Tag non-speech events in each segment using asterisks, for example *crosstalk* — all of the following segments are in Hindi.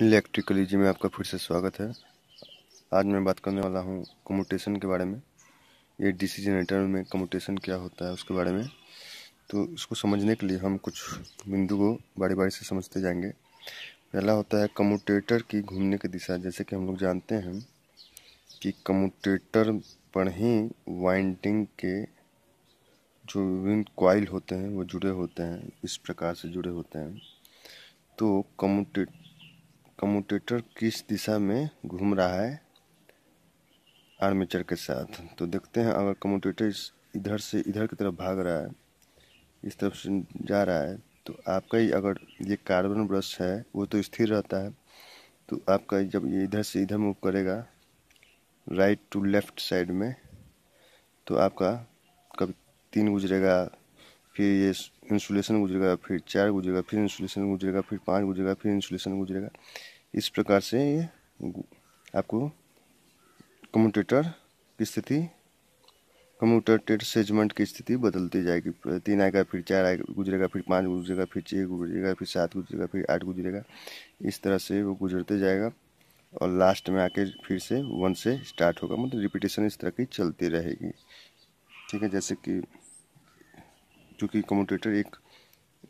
इलेक्ट्रिकली जी में आपका फिर से स्वागत है आज मैं बात करने वाला हूँ कम्यूटेशन के बारे में ये डीसी जनरेटर में कम्यूटेशन क्या होता है उसके बारे में तो इसको समझने के लिए हम कुछ बिंदु को बारी बारी से समझते जाएंगे पहला होता है कम्यूटेटर की घूमने की दिशा जैसे कि हम लोग जानते हैं कि कम्यूटेटर पर ही वाइंडिंग के जो विभिन्न क्वाइल होते हैं वो जुड़े होते हैं इस प्रकार से जुड़े होते हैं तो कम्यूटेट कम्यूटेटर किस दिशा में घूम रहा है आर्मेचर के साथ तो देखते हैं अगर कम्यूटेटर इस इधर से इधर की तरफ भाग रहा है इस तरफ से जा रहा है तो आपका ही अगर ये कार्बन ब्रश है वो तो स्थिर रहता है तो आपका जब ये इधर से इधर मूव करेगा राइट टू लेफ्ट साइड में तो आपका कभी तीन गुजरेगा फिर ये इंसुलेशन गुजरेगा फिर चार गुजरेगा फिर इंसुलेशन गुजरेगा फिर पाँच गुजरेगा फिर इंसुलेशन गुजरेगा इस प्रकार से आपको कम्यूटेटर की स्थिति कम्यूटेटर सेजमेंट की स्थिति बदलती जाएगी तीन आएगा फिर चार आएगा गुजरेगा फिर पाँच गुजरेगा फिर छः गुजरेगा फिर सात गुजरेगा फिर आठ गुजरेगा इस तरह से वो गुजरते जाएगा और लास्ट में आके फिर से वन से स्टार्ट होगा मतलब रिपीटेशन इस तरह की चलती रहेगी ठीक है जैसे कि चूँकि कम्यूटेटर एक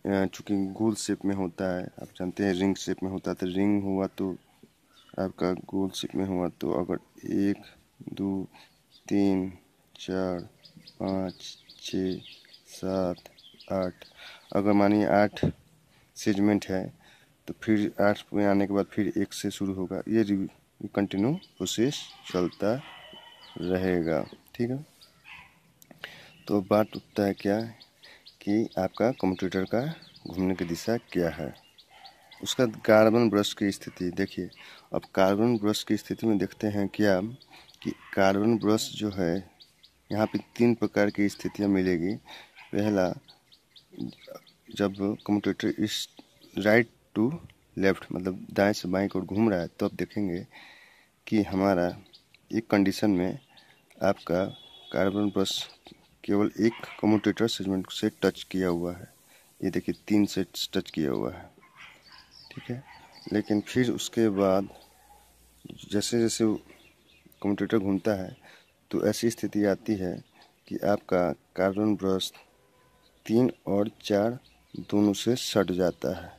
चूँकि गोल शेप में होता है आप जानते हैं रिंग शेप में होता है तो रिंग हुआ तो आपका गोल शेप में हुआ तो अगर एक दो तीन चार पाँच छ सात आठ अगर मानिए आठ सेजमेंट है तो फिर आठ में आने के बाद फिर एक से शुरू होगा ये कंटिन्यू प्रोसेस चलता रहेगा ठीक है तो बात उठता है क्या कि आपका कंप्यूटर का घूमने की दिशा क्या है उसका कार्बन ब्रश की स्थिति देखिए अब कार्बन ब्रश की स्थिति में देखते हैं क्या कि कार्बन ब्रश जो है यहाँ पे तीन प्रकार की स्थितियाँ मिलेगी पहला जब कंप्यूटर इस राइट टू लेफ्ट मतलब दाएं से बाएं को घूम रहा है तो आप देखेंगे कि हमारा एक कंडीशन में आपका कार्बन ब्रश केवल एक कम्यूटेटर सेगमेंट से टच किया हुआ है ये देखिए तीन से टच किया हुआ है ठीक है लेकिन फिर उसके बाद जैसे जैसे कम्यूटेटर घूमता है तो ऐसी स्थिति आती है कि आपका कार्बन ब्रश तीन और चार दोनों से सट जाता है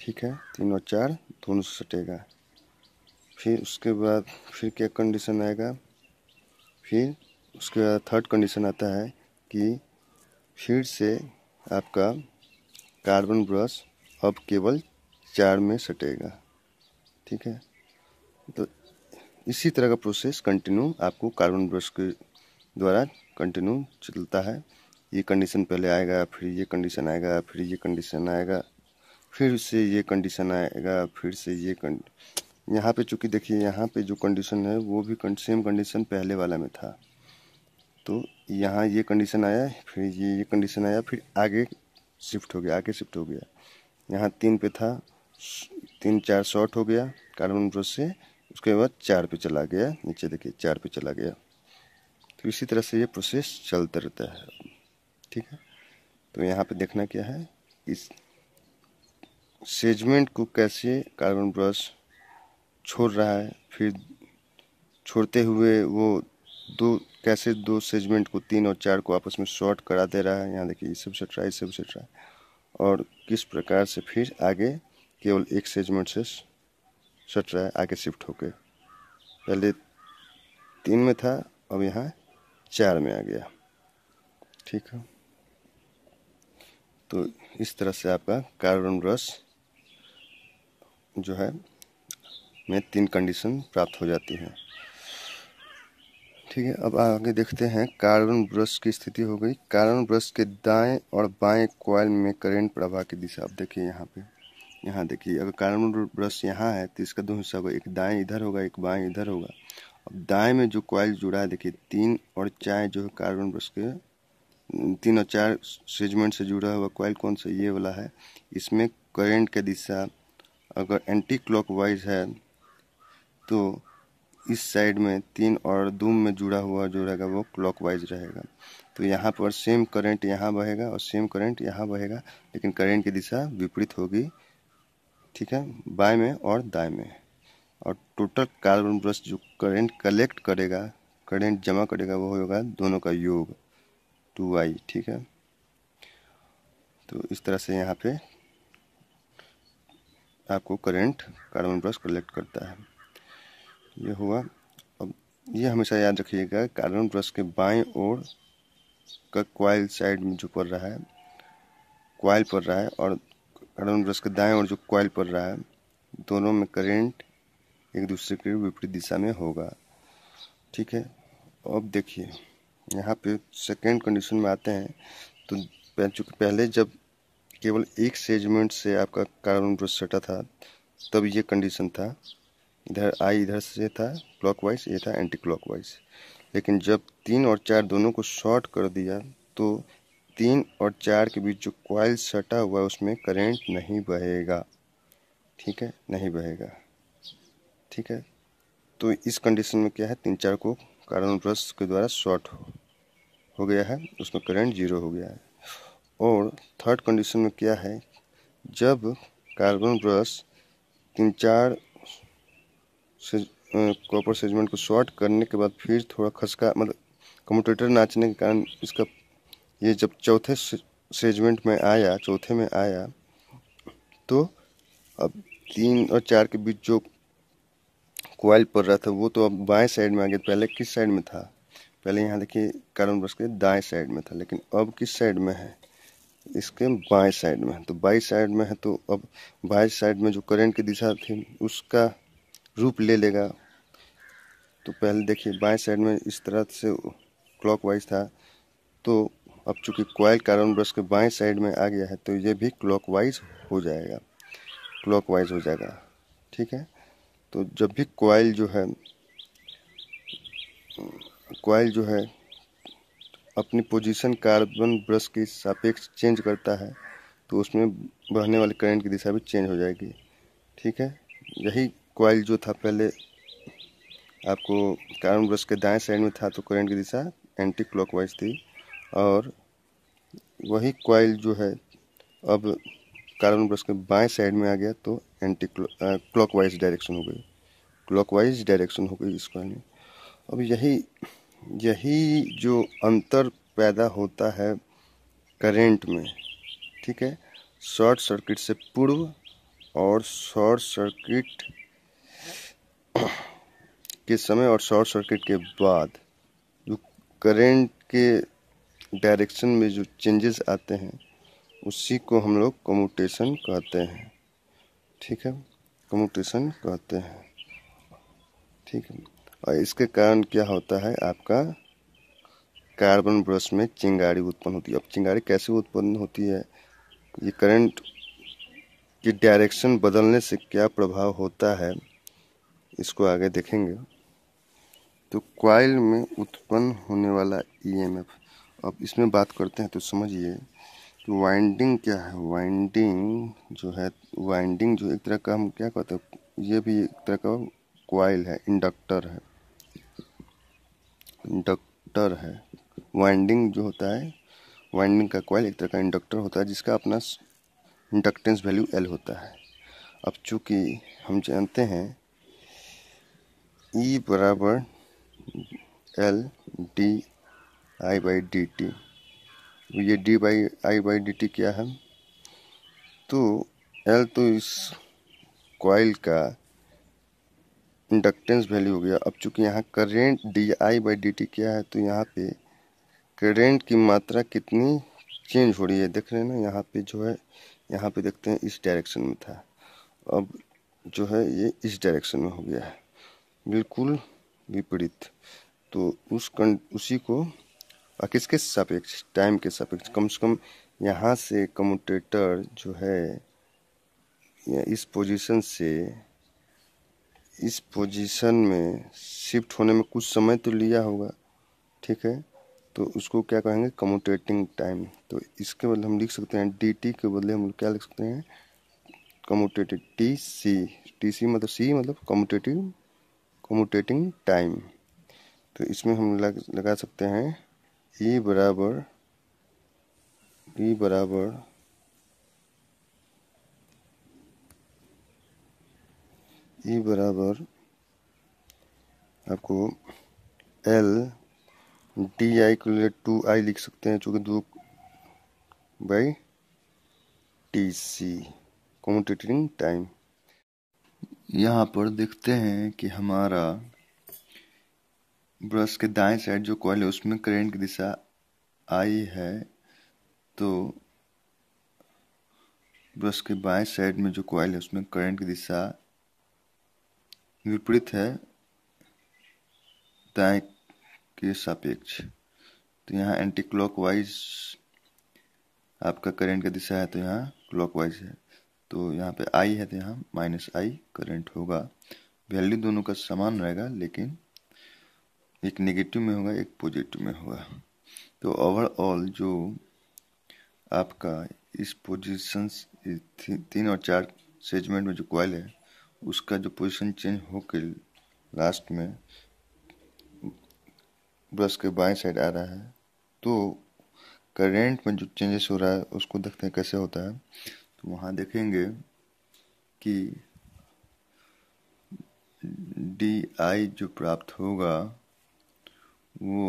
ठीक है तीन और चार दोनों से सटेगा फिर उसके बाद फिर क्या कंडीशन आएगा फिर उसका थर्ड कंडीशन आता है कि फिर से आपका कार्बन ब्रश अब केवल चार में सटेगा ठीक है तो इसी तरह का प्रोसेस कंटिन्यू आपको कार्बन ब्रश के द्वारा कंटिन्यू चलता है ये कंडीशन पहले आएगा फिर ये कंडीशन आएगा फिर ये कंडीशन आएगा फिर से ये कंडीशन आएगा फिर से ये कंड यहाँ पे चूँकि देखिए यहाँ पे जो कंडीशन है वो भी सेम कंडीशन पहले वाला में था तो यहाँ ये कंडीशन आया फिर ये ये कंडीशन आया फिर आगे शिफ्ट हो गया आगे शिफ्ट हो गया यहाँ तीन पे था तीन चार शॉर्ट हो गया कार्बन ब्रोज से उसके बाद चार पे चला गया नीचे देखिए चार पे चला गया तो इसी तरह से ये प्रोसेस चलता रहता है ठीक है तो यहाँ पे देखना क्या है इस सेजमेंट को कैसे कार्बन ब्रश छोड़ रहा है फिर छोड़ते हुए वो दो कैसे दो सेजमेंट को तीन और चार को आपस में शॉर्ट करा दे रहा है यहाँ देखिए ये सब रहा है ये सब सेट रहा है और किस प्रकार से फिर आगे केवल एक सेजमेंट से सट रहा है आगे शिफ्ट होके पहले तीन में था अब यहाँ चार में आ गया ठीक है तो इस तरह से आपका कार्बन ब्रश जो है में तीन कंडीशन प्राप्त हो जाती हैं ठीक है अब आगे देखते हैं कार्बन ब्रश की स्थिति हो गई कार्बन ब्रश के दाएं और बाएं कॉयल में करंट प्रवाह की दिशा अब देखिए यहाँ पे यहाँ देखिए अगर कार्बन ब्रश यहाँ है तो इसका दो हिस्सा होगा एक दाएं इधर होगा एक बाएं इधर होगा अब दाएं में जो कॉयल जुड़ा है देखिए तीन और चार जो है कार्बन ब्रश के तीन और चार सेजमेंट से जुड़ा हुआ कॉयल कौन सा ये वाला है इसमें करेंट की दिशा अगर एंटी क्लॉक है तो इस साइड में तीन और दूम में जुड़ा हुआ जो रहेगा वो क्लॉकवाइज रहेगा तो यहाँ पर सेम करंट यहाँ बहेगा और सेम करंट यहाँ बहेगा लेकिन करंट की दिशा विपरीत होगी ठीक है बाएं में और दाएं में और टोटल कार्बन ब्रश जो करंट कलेक्ट करेगा करंट जमा करेगा वो होगा दोनों का योग टू आई ठीक है तो इस तरह से यहाँ पे आपको करंट कार्बन ब्रश कलेक्ट करता है ये हुआ अब ये हमेशा याद रखिएगा कार्बन ब्रश के बाएं ओर का क्वाइल साइड में जो पड़ रहा है क्वाइल पड़ रहा है और कार्बन ब्रश के दाएं ओर जो क्वाइल पड़ रहा है दोनों में करंट एक दूसरे के विपरीत दिशा में होगा ठीक है अब देखिए यहाँ पे सेकेंड कंडीशन में आते हैं तो चूँकि पहले जब केवल एक सेजमेंट से आपका कार्बन ब्रश सटा था तब ये कंडीशन था इधर आई इधर से था क्लॉकवाइज ये था एंटी क्लॉकवाइज लेकिन जब तीन और चार दोनों को शॉर्ट कर दिया तो तीन और चार के बीच जो क्वाइल सटा हुआ है उसमें करंट नहीं बहेगा ठीक है नहीं बहेगा ठीक है तो इस कंडीशन में क्या है तीन चार को कारण ब्रश के द्वारा शॉर्ट हो हो गया है उसमें करंट जीरो हो गया है और थर्ड कंडीशन में क्या है जब कार्बन ब्रश तीन चार कॉपर सेजमेंट को शॉर्ट करने के बाद फिर थोड़ा खसका मतलब कम्यूटेटर नाचने के कारण इसका ये जब चौथे सेजमेंट में आया चौथे में आया तो अब तीन और चार के बीच जो कोयल पड़ रहा था वो तो अब बाएं साइड में आ गया पहले किस साइड में था पहले यहाँ देखिए बस के दाएं साइड में था लेकिन अब किस साइड में है इसके बाएं साइड में है तो बाई साइड में है तो अब बाई साइड में जो करंट की दिशा थी उसका रूप ले लेगा तो पहले देखिए बाएं साइड में इस तरह से क्लॉकवाइज था तो अब चूंकि कॉयल कार्बन ब्रश के बाएं साइड में आ गया है तो ये भी क्लॉकवाइज हो जाएगा क्लॉकवाइज हो जाएगा ठीक है तो जब भी कॉयल जो है कॉयल जो है अपनी पोजीशन कार्बन ब्रश के सापेक्ष चेंज करता है तो उसमें बहने वाले करंट की दिशा भी चेंज हो जाएगी ठीक है यही कॉयल जो था पहले आपको कारण ब्रश के दाएं साइड में था तो करंट की दिशा एंटी क्लॉकवाइज थी और वही कॉयल जो है अब कारण ब्रश के बाएं साइड में आ गया तो एंटी क्लॉकवाइज डायरेक्शन हो गई क्लॉकवाइज डायरेक्शन हो गई इस कॉयल में अब यही यही जो अंतर पैदा होता है करंट में ठीक है शॉर्ट सर्किट से पूर्व और शॉर्ट सर्किट *coughs* के समय और शॉर्ट सर्किट के बाद जो करेंट के डायरेक्शन में जो चेंजेस आते हैं उसी को हम लोग कम्यूटेशन कहते हैं ठीक है कम्यूटेशन कहते हैं ठीक है और इसके कारण क्या होता है आपका कार्बन ब्रश में चिंगारी उत्पन्न होती है अब चिंगारी कैसे उत्पन्न होती है ये करंट की डायरेक्शन बदलने से क्या प्रभाव होता है इसको आगे देखेंगे तो क्वाइल में उत्पन्न होने वाला ईएमएफ e अब इसमें बात करते हैं तो समझिए कि वाइंडिंग क्या है वाइंडिंग जो है वाइंडिंग जो एक तरह का हम क्या कहते हैं ये भी एक तरह का क्वाइल है इंडक्टर है इंडक्टर है वाइंडिंग जो होता है वाइंडिंग का क्वाइल एक तरह का इंडक्टर होता है जिसका अपना इंडक्टेंस वैल्यू एल होता है अब चूँकि हम जानते हैं ई e बराबर L D I by D T ये D by I by D T क्या है तो एल तो इस कॉइल का इंडक्टेंस वैल्यू हो गया अब चूंकि यहाँ current D I by D T क्या है तो यहाँ पे करेंट की मात्रा कितनी चेंज हो रही है देख रहे हैं ना यहाँ पे जो है यहाँ पे देखते हैं इस डायरेक्शन में था अब जो है ये इस डायरेक्शन में हो गया है बिल्कुल विपरीत तो उस कं उसी को किसके सापेक्ष टाइम के सापेक्ष कम से कम यहाँ से कम्यूटेटर जो है या इस पोजीशन से इस पोजीशन में शिफ्ट होने में कुछ समय तो लिया होगा ठीक है तो उसको क्या कहेंगे कम्यूटेटिंग टाइम तो इसके बदले हम लिख सकते हैं डी टी के बदले हम क्या लिख सकते हैं commutative T C T C मतलब सी मतलब कम्यूटेटिव कम्यूटेटिंग टाइम तो इसमें हम लग, लगा सकते हैं ई e बराबर ई e बराबर ई e बराबर आपको एल डी आई को टू आई लिख सकते हैं चूँकि दो by T C commutating time यहाँ पर देखते हैं कि हमारा ब्रश के दाएं साइड जो कॉइल है उसमें करंट की दिशा आई है तो ब्रश के बाएं साइड में जो कॉइल है उसमें करंट की दिशा विपरीत है दाएं के सापेक्ष तो यहाँ एंटी क्लॉकवाइज आपका करंट की दिशा है तो यहाँ क्लॉकवाइज है तो यहाँ पे आई है तो यहाँ माइनस आई करेंट होगा वैल्यू दोनों का समान रहेगा लेकिन एक नेगेटिव में होगा एक पॉजिटिव में होगा तो ओवरऑल जो आपका इस पोजिशन तीन और चार सेजमेंट में जो कॉयल है उसका जो पोजीशन चेंज होकर लास्ट में ब्रश के बाएं साइड आ रहा है तो करेंट में जो चेंजेस हो रहा है उसको देखते हैं कैसे होता है तो वहाँ देखेंगे कि डी आई जो प्राप्त होगा वो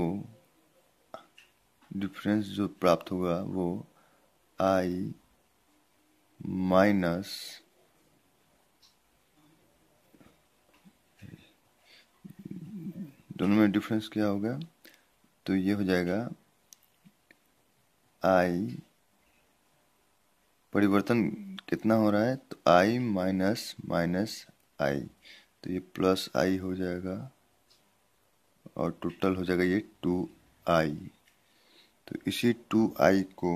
डिफरेंस जो प्राप्त होगा वो आई माइनस दोनों में डिफरेंस क्या होगा तो ये हो जाएगा आई परिवर्तन कितना हो रहा है तो आई माइनस माइनस आई तो ये प्लस आई हो जाएगा और टोटल हो जाएगा ये टू आई तो इसी टू आई को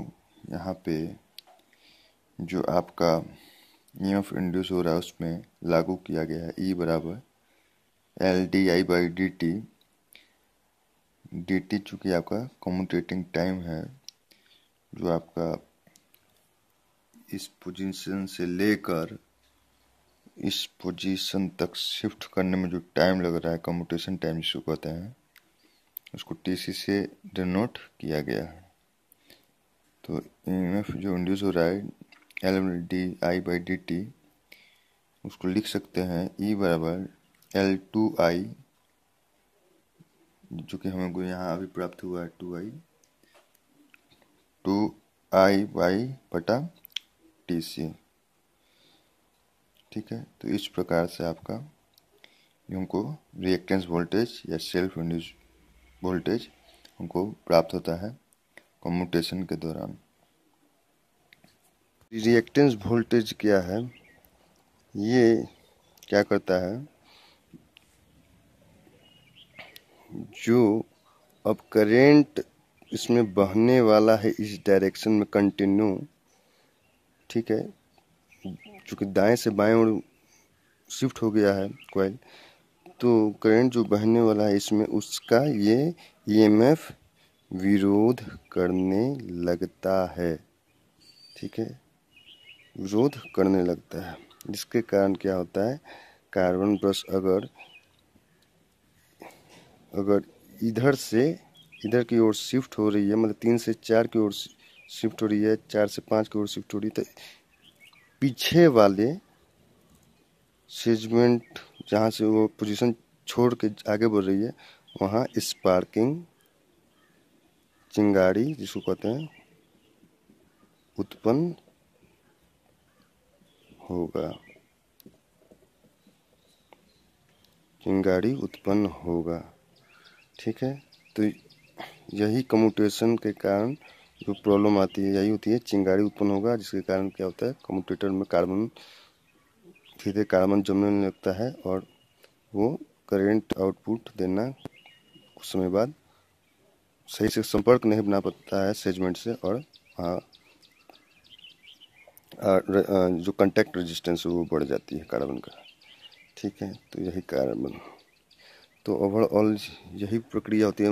यहाँ पे जो आपका ई एफ इंड्यूस हो रहा है उसमें लागू किया गया है ई e बराबर L D I by D T D T चूँकि आपका कम्यूटेटिंग टाइम है जो आपका इस पोजीशन से लेकर इस पोजीशन तक शिफ्ट करने में जो टाइम लग रहा है कम्यूटेशन टाइम जिसको कहते हैं उसको टीसी से डिनोट किया गया है तो ईएमएफ e जो इंड्यूस हो रहा है L D I by D T उसको लिख सकते हैं ई e बराबर एल टू आई जो कि हमें यहाँ अभी प्राप्त हुआ है two I two I by बटा टी सी ठीक है तो इस प्रकार से आपका उनको रिएक्टेंस वोल्टेज या सेल्फ इंड्यूस वोल्टेज उनको प्राप्त होता है कम्यूटेशन के दौरान रिएक्टेंस वोल्टेज क्या है ये क्या करता है जो अब करेंट इसमें बहने वाला है इस डायरेक्शन में कंटिन्यू ठीक है चूँकि दाएं से बाएं और शिफ्ट हो गया है कोयल तो करंट जो बहने वाला है इसमें उसका ये ईएमएफ विरोध करने लगता है ठीक है विरोध करने लगता है जिसके कारण क्या होता है कार्बन ब्रश अगर अगर इधर से इधर की ओर शिफ्ट हो रही है मतलब तीन से चार की ओर शिफ्ट हो रही है चार से पाँच करोड़ शिफ्ट हो रही है तो पीछे वाले सेजमेंट जहाँ से वो पोजीशन छोड़ के आगे बढ़ रही है वहाँ स्पार्किंग चिंगारी जिसको कहते हैं उत्पन्न होगा चिंगारी उत्पन्न होगा ठीक है तो यही कम्यूटेशन के कारण जो प्रॉब्लम आती है यही होती है चिंगारी उत्पन्न होगा जिसके कारण क्या होता है कम्यूटेटर में कार्बन धीरे कार्बन जमने लगता है और वो करेंट आउटपुट देना कुछ समय बाद सही से संपर्क नहीं बना पाता है सेजमेंट से और वहाँ जो कंटेक्ट रेजिस्टेंस वो बढ़ जाती है कार्बन का ठीक है तो यही कार्बन तो ओवरऑल यही प्रक्रिया होती है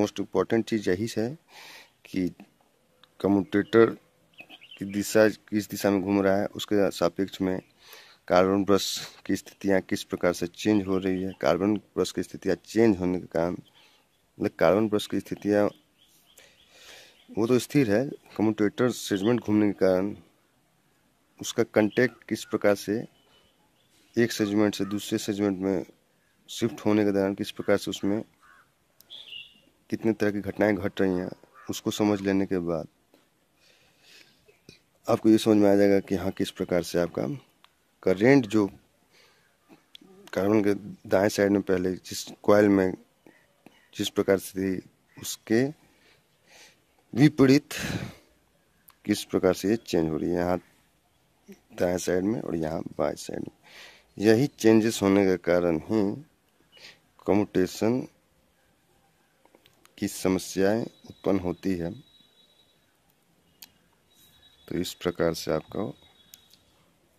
मोस्ट इम्पॉर्टेंट चीज़ यही है कि कम्यूटेटर की दिशा किस दिशा में घूम रहा है उसके सापेक्ष में कार्बन ब्रश की स्थितियाँ किस प्रकार से चेंज हो रही है कार्बन ब्रश की स्थितियाँ चेंज होने के कारण मतलब कार्बन ब्रश की स्थितियाँ वो तो स्थिर है कम्यूटेटर सेजमेंट घूमने के कारण उसका कंटेक्ट किस प्रकार से एक सेजमेंट से दूसरे सेजमेंट में शिफ्ट होने के दौरान किस प्रकार से उसमें कितने तरह की घटनाएं घट रही हैं उसको समझ लेने के बाद आपको ये समझ में आ जाएगा कि हाँ किस प्रकार से आपका करेंट जो कार्बन के दाएं साइड में पहले जिस कॉयल में जिस प्रकार से थी उसके विपरीत किस प्रकार से ये चेंज हो रही है यहाँ दाएं साइड में और यहाँ बाएं साइड में यही चेंजेस होने के कारण ही कम्यूटेशन की समस्याएं उत्पन्न होती है तो इस प्रकार से आपका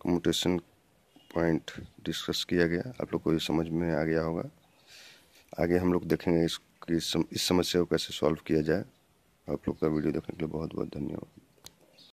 कम्यूटेशन पॉइंट डिस्कस किया गया आप लोग को ये समझ में आ गया होगा आगे हम लोग देखेंगे इस इस समस्या को कैसे सॉल्व किया जाए आप लोग का वीडियो देखने के लिए बहुत बहुत धन्यवाद